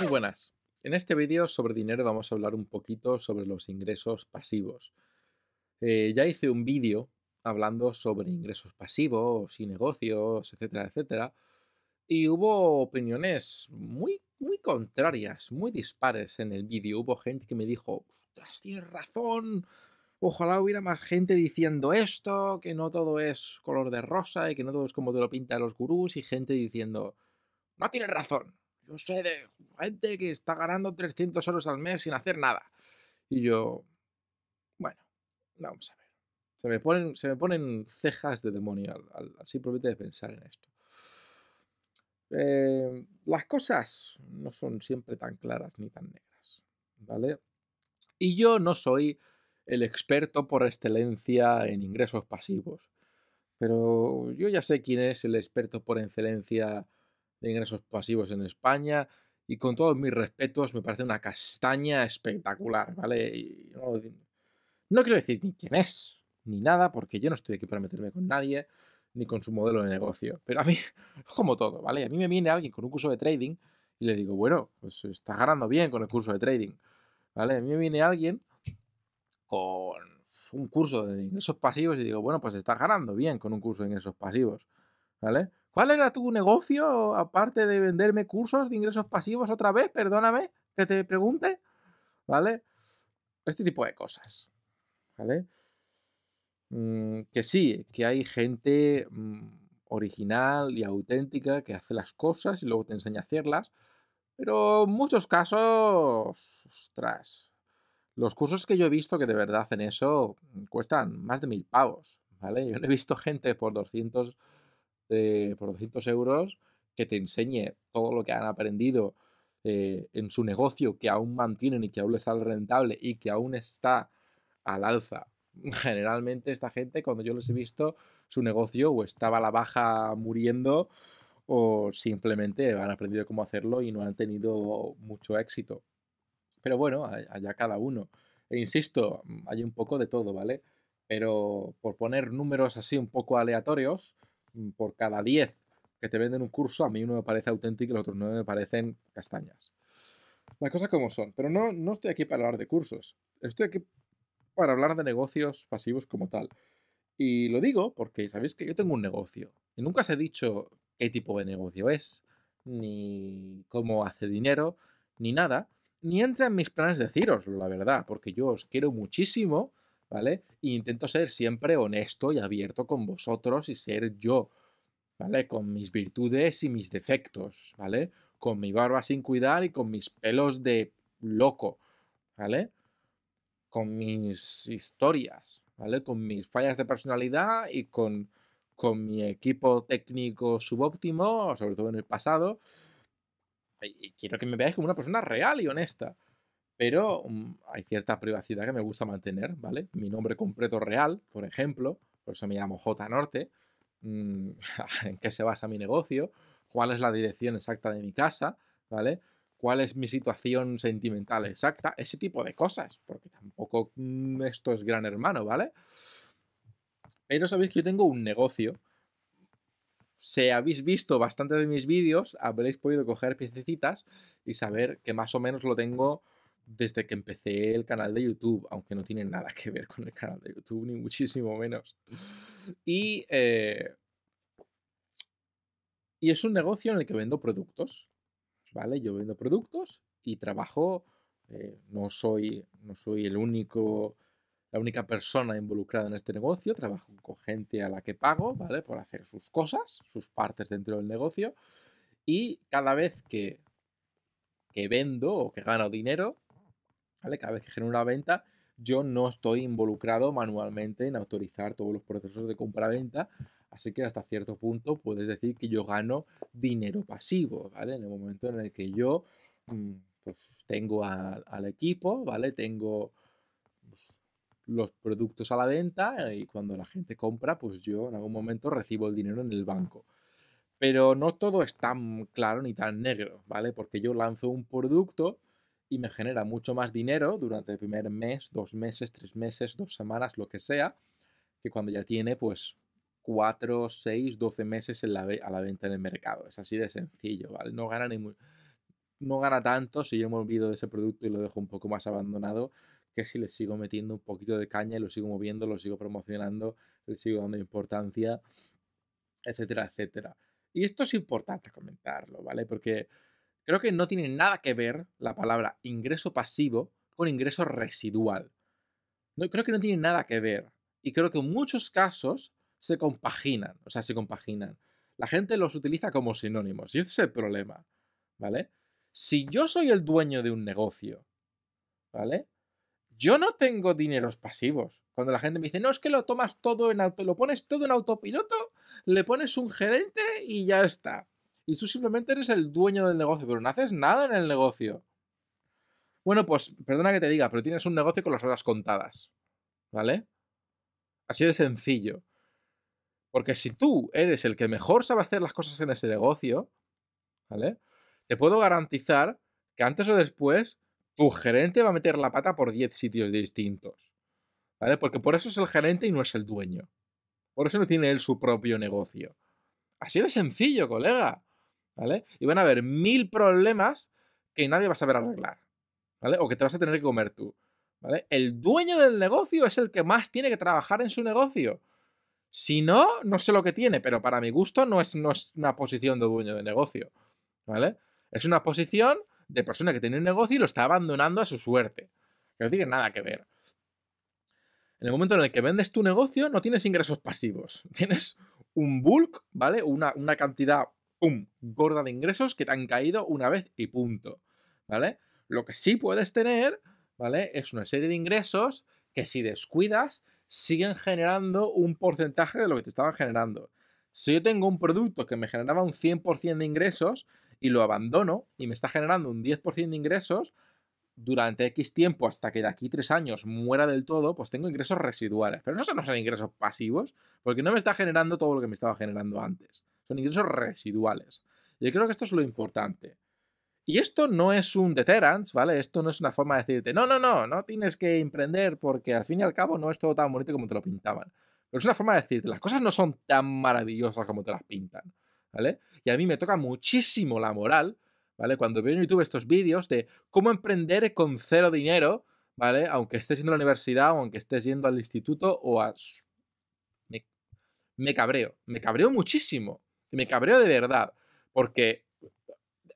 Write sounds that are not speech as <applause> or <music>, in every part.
Muy buenas. En este vídeo sobre dinero vamos a hablar un poquito sobre los ingresos pasivos. Eh, ya hice un vídeo hablando sobre ingresos pasivos y negocios, etcétera, etcétera. Y hubo opiniones muy, muy contrarias, muy dispares en el vídeo. Hubo gente que me dijo, ostras, tienes razón, ojalá hubiera más gente diciendo esto, que no todo es color de rosa y que no todo es como te lo pintan los gurús, y gente diciendo, no tienes razón, yo sé de gente que está ganando 300 euros al mes sin hacer nada. Y yo, bueno, vamos a ver. Se me ponen, cejas de demonio al, simplemente de pensar en esto. Eh, las cosas no son siempre tan claras ni tan negras, ¿vale? Y yo no soy el experto por excelencia en ingresos pasivos, pero yo ya sé quién es el experto por excelencia ingresos pasivos en España. Y con todos mis respetos, me parece una castaña espectacular, ¿vale? no, quiero decir ni quién es, ni nada, porque yo no estoy aquí para meterme con nadie, ni con su modelo de negocio. Pero a mí, <laughs> como todo, ¿vale? A mí me viene alguien con un curso de trading y le digo, bueno, pues estás ganando bien con el curso de trading, ¿vale? A mí me viene alguien con un curso de ingresos pasivos y digo, bueno, pues estás ganando bien con un curso de ingresos pasivos, ¿vale? ¿Cuál era tu negocio aparte de venderme cursos de ingresos pasivos otra vez? Perdóname que te pregunte. ¿Vale? Este tipo de cosas. ¿Vale? Mm, que sí, que hay gente mm, original y auténtica que hace las cosas y luego te enseña a hacerlas. Pero en muchos casos, ostras, los cursos que yo he visto que de verdad hacen eso cuestan más de mil pavos, ¿vale? Yo no he visto gente por 200 por 200 euros que te enseñe todo lo que han aprendido eh, en su negocio que aún mantienen y que aún les sale rentable y que aún está al alza. <laughs> Generalmente esta gente, cuando yo les he visto, su negocio o estaba a la baja muriendo o simplemente han aprendido cómo hacerlo y no han tenido mucho éxito. Pero bueno, allá cada uno. E insisto, hay un poco de todo, ¿vale? Pero por poner números así un poco aleatorios, Mm, por cada 10 que te venden un curso, a mí uno me parece auténtico y los otros no me parecen castañas. Las cosas como son. Pero no, no estoy aquí para hablar de cursos. Estoy aquí para hablar de negocios pasivos como tal. Y lo digo porque sabéis que yo tengo un negocio. Y nunca os he dicho qué tipo de negocio es, ni cómo hace dinero, ni nada. Ni entra en mis planes deciroslo, la verdad, porque yo os quiero muchísimo ¿vale? intento ser siempre honesto y abierto con vosotros y ser yo, ¿vale? Con mis virtudes y mis defectos, ¿vale? Con mi barba sin cuidar y con mis pelos de loco, ¿vale? Con mis historias, ¿vale? Con mis fallas de personalidad y con, con mi equipo técnico subóptimo, sobre todo en el pasado. Y quiero que me veáis como una persona real y honesta pero mm, hay cierta privacidad que me gusta mantener, ¿vale? Mi nombre completo real, por ejemplo, por eso me llamo J Norte, mm, <laughs> en qué se basa mi negocio, cuál es la dirección exacta de mi casa, ¿vale? ¿Cuál es mi situación sentimental exacta? Ese tipo de cosas, porque tampoco mm, esto es gran hermano, ¿vale? Pero sabéis que yo tengo un negocio. Si habéis visto bastantes de mis vídeos, habréis podido coger piececitas y saber que más o menos lo tengo desde que empecé el canal de YouTube, aunque no tiene nada que ver con el canal de YouTube, ni muchísimo menos. Y, eh, y es un negocio en el que vendo productos, ¿vale? Yo vendo productos y trabajo, eh, no, soy, no soy el único, la única persona involucrada en este negocio, trabajo con gente a la que pago, ¿vale? Por hacer sus cosas, sus partes dentro del negocio. Y cada vez que, que vendo o que gano dinero, cada vez que genero una venta, yo no estoy involucrado manualmente en autorizar todos los procesos de compra-venta, así que hasta cierto punto puedes decir que yo gano dinero pasivo, En el momento en el que yo mm, pues, tengo al equipo, ¿vale? Tengo pues, los productos a la venta eh, y cuando la gente compra, pues yo en algún momento recibo el dinero en el banco. Pero no todo es tan claro ni tan negro, ¿vale? Porque yo lanzo un producto, y me genera mucho más dinero durante el primer mes, dos meses, tres meses, dos semanas, lo que sea, que cuando ya tiene pues cuatro, seis, doce meses en la, a la venta en el mercado. Es así de sencillo, ¿vale? No gana, ni no gana tanto si yo me olvido de ese producto y lo dejo un poco más abandonado que si le sigo metiendo un poquito de caña y lo sigo moviendo, lo sigo promocionando, le sigo dando importancia, etcétera, etcétera. Y esto es importante comentarlo, ¿vale? Porque Creo que no tiene nada que ver la palabra ingreso pasivo con ingreso residual. No, creo que no tiene nada que ver. Y creo que en muchos casos se compaginan, o sea, se compaginan. La gente los utiliza como sinónimos y ese es el problema, ¿vale? Si yo soy el dueño de un negocio, ¿vale? Yo no tengo dineros pasivos. Cuando la gente me dice, no, es que lo tomas todo en auto, lo pones todo en autopiloto, le pones un gerente y ya está y tú simplemente eres el dueño del negocio, pero no haces nada en el negocio. Bueno, pues perdona que te diga, pero tienes un negocio con las horas contadas. ¿Vale? Así de sencillo. Porque si tú eres el que mejor sabe hacer las cosas en ese negocio, ¿vale? Te puedo garantizar que antes o después tu gerente va a meter la pata por 10 sitios distintos. ¿Vale? Porque por eso es el gerente y no es el dueño. Por eso no tiene él su propio negocio. Así de sencillo, colega. ¿vale? Y van a haber mil problemas que nadie va a saber arreglar, ¿vale? O que te vas a tener que comer tú, ¿vale? El dueño del negocio es el que más tiene que trabajar en su negocio. Si no, no sé lo que tiene, pero para mi gusto no es, no es una posición de dueño de negocio, ¿vale? Es una posición de persona que tiene un negocio y lo está abandonando a su suerte. Que no tiene nada que ver. En el momento en el que vendes tu negocio, no tienes ingresos pasivos. <laughs> Tienes un bulk, ¿vale? Una, una cantidad ¡pum!, gorda de ingresos que te han caído una vez y punto, ¿vale? Lo que sí puedes tener, ¿vale? Es una serie de ingresos que si descuidas siguen generando un porcentaje de lo que te estaban generando. Si yo tengo un producto que me generaba un 100% de ingresos y lo abandono y me está generando un 10% de ingresos, durante X tiempo, hasta que de aquí tres años muera del todo, pues tengo ingresos residuales. Pero no son, no son ingresos pasivos, porque no me está generando todo lo que me estaba generando antes. Son ingresos residuales. Yo creo que esto es lo importante. Y esto no es un deterrence, ¿vale? Esto no es una forma de decirte, no, no, no, no tienes que emprender porque al fin y al cabo no es todo tan bonito como te lo pintaban. Pero es una forma de decirte, las cosas no son tan maravillosas como te las pintan, ¿vale? Y a mí me toca muchísimo la moral, ¿vale? Cuando veo en YouTube estos vídeos de cómo emprender con cero dinero, ¿vale? Aunque estés yendo a la universidad o aunque estés yendo al instituto o a... Me, me cabreo, me cabreo muchísimo me cabreo de verdad, porque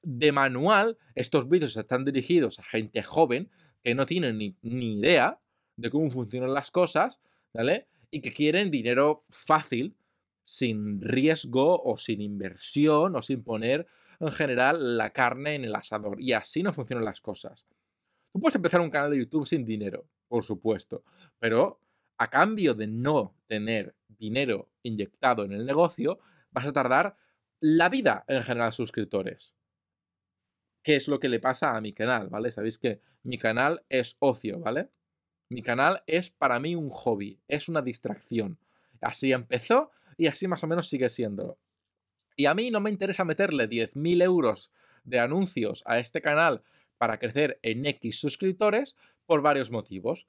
de manual estos vídeos están dirigidos a gente joven que no tiene ni, ni idea de cómo funcionan las cosas, ¿vale? Y que quieren dinero fácil, sin riesgo o sin inversión o sin poner en general la carne en el asador. Y así no funcionan las cosas. Tú puedes empezar un canal de YouTube sin dinero, por supuesto, pero a cambio de no tener dinero inyectado en el negocio, vas a tardar la vida en generar suscriptores. ¿Qué es lo que le pasa a mi canal, ¿vale? Sabéis que mi canal es ocio, ¿vale? Mi canal es para mí un hobby, es una distracción. Así empezó y así más o menos sigue siendo. Y a mí no me interesa meterle 10.000 euros de anuncios a este canal para crecer en X suscriptores por varios motivos.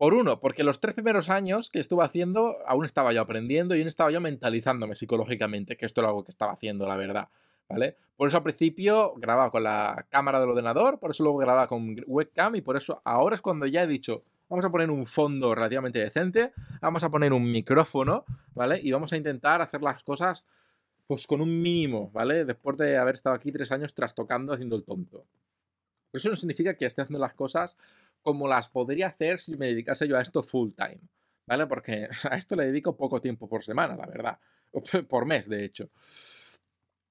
Por uno, porque los tres primeros años que estuve haciendo, aún estaba yo aprendiendo y aún estaba yo mentalizándome psicológicamente, que esto era algo que estaba haciendo, la verdad. ¿Vale? Por eso al principio grababa con la cámara del ordenador, por eso luego grababa con webcam y por eso ahora es cuando ya he dicho, vamos a poner un fondo relativamente decente, vamos a poner un micrófono, ¿vale? Y vamos a intentar hacer las cosas pues con un mínimo, ¿vale? Después de haber estado aquí tres años trastocando haciendo el tonto eso no significa que esté haciendo las cosas como las podría hacer si me dedicase yo a esto full time, ¿vale? Porque <laughs> a esto le dedico poco tiempo por semana, la verdad. <laughs> Por mes, de hecho.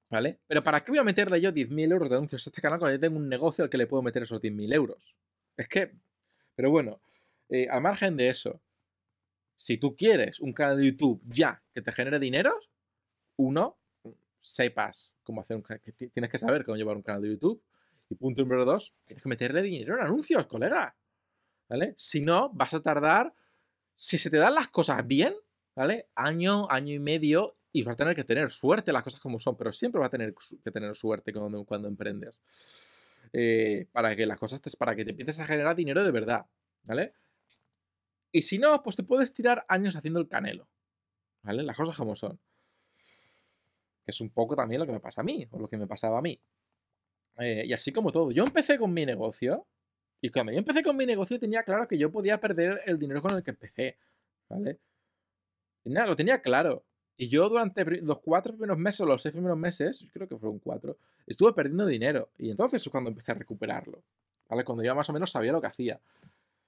¿Vale? Pero ¿para qué voy a meterle yo 10.000 euros de anuncios a este canal cuando yo tengo un negocio al que le puedo meter esos 10.000 euros? Es que... Pero bueno, eh, a margen de eso, si tú quieres un canal de YouTube ya que te genere dinero, uno, sepas cómo hacer un canal, tienes que saber cómo llevar un canal de YouTube. Y punto número dos, tienes que meterle dinero en anuncios, colega. ¿Vale? Si no, vas a tardar, si se te dan las cosas bien, ¿vale? Año, año y medio y vas a tener que tener suerte las cosas como son, pero siempre vas a tener que tener suerte cuando, emprendes. Eh, para que las cosas, te, para que te empieces a generar dinero de verdad, ¿vale? Y si no, pues te puedes tirar años haciendo el canelo, ¿vale? Las cosas como son. Que es un poco también lo que me pasa a mí, o lo que me pasaba a mí, eh, y así como todo. Yo empecé con mi negocio. Y cuando yo empecé con mi negocio tenía claro que yo podía perder el dinero con el que empecé. ¿Vale? lo tenía claro. Y yo durante los cuatro primeros meses, los seis primeros meses, creo que fueron cuatro, estuve perdiendo dinero. Y entonces es cuando empecé a recuperarlo. ¿Vale? Cuando yo más o menos sabía lo que hacía.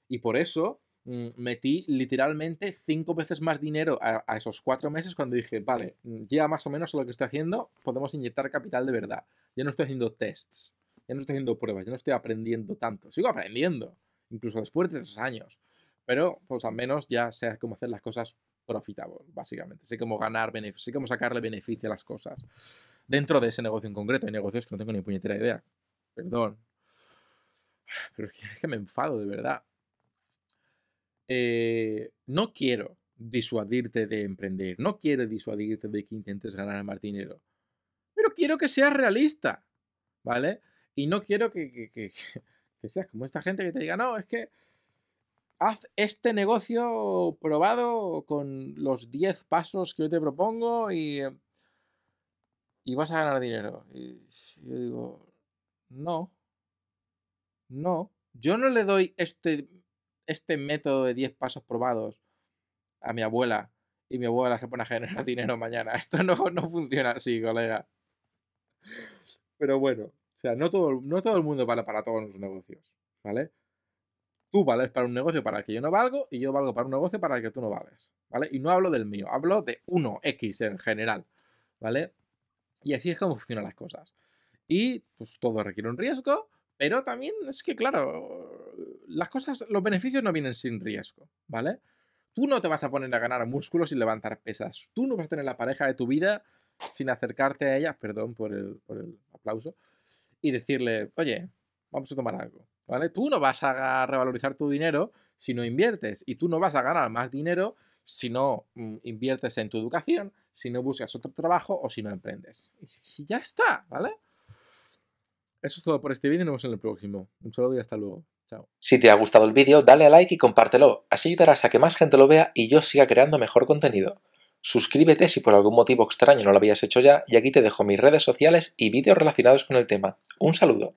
Y por eso Mm, metí literalmente cinco veces más dinero a, esos cuatro meses cuando dije, vale, mm, ya más o menos lo que estoy haciendo, podemos inyectar capital de verdad. Ya no estoy haciendo tests, ya no estoy haciendo pruebas, ya no estoy aprendiendo tanto. Sigo aprendiendo, incluso después de esos años. Pero, pues al menos ya sé cómo hacer las cosas profitable, básicamente. Sé cómo ganar beneficio, sé cómo sacarle beneficio a las cosas. Dentro de ese negocio en concreto, hay negocios que no tengo ni puñetera idea. Perdón. Pero es que me enfado, de verdad. Eh, no quiero disuadirte de emprender, no quiero disuadirte de que intentes ganar más dinero, pero quiero que seas realista, ¿vale? Y no quiero que, <laughs> seas como esta gente que te diga, no, es que haz este negocio probado con los 10 pasos que yo te propongo y, eh, y vas a ganar dinero. Y yo digo, no, no, yo no le doy este este método de 10 pasos probados a mi abuela y mi abuela se pone a generar <laughs> dinero mañana. Esto no, funciona así, colega. Pero bueno, o sea, no todo, no todo el mundo vale para todos los negocios, ¿vale? Tú vales para un negocio para el que yo no valgo y yo valgo para un negocio para el que tú no vales, ¿vale? Y no hablo del mío, hablo de uno x en general, ¿vale? Y así es como funcionan las cosas. Y pues todo requiere un riesgo, pero también es que, claro, las cosas, los beneficios no vienen sin riesgo, ¿vale? Tú no te vas a poner a ganar músculos y levantar pesas. Tú no vas a tener la pareja de tu vida sin acercarte a ella, perdón por el, por el aplauso, y decirle, oye, vamos a tomar algo, ¿vale? Tú no vas a revalorizar tu dinero si no inviertes, y tú no vas a ganar más dinero si no mm, inviertes en tu educación, si no buscas otro trabajo o si no emprendes. Y ya está, ¿vale? Eso es todo por este vídeo y nos vemos en el próximo. Un saludo y hasta luego. Si te ha gustado el vídeo, dale a like y compártelo. Así ayudarás a que más gente lo vea y yo siga creando mejor contenido. Suscríbete si por algún motivo extraño no lo habías hecho ya y aquí te dejo mis redes sociales y vídeos relacionados con el tema. Un saludo.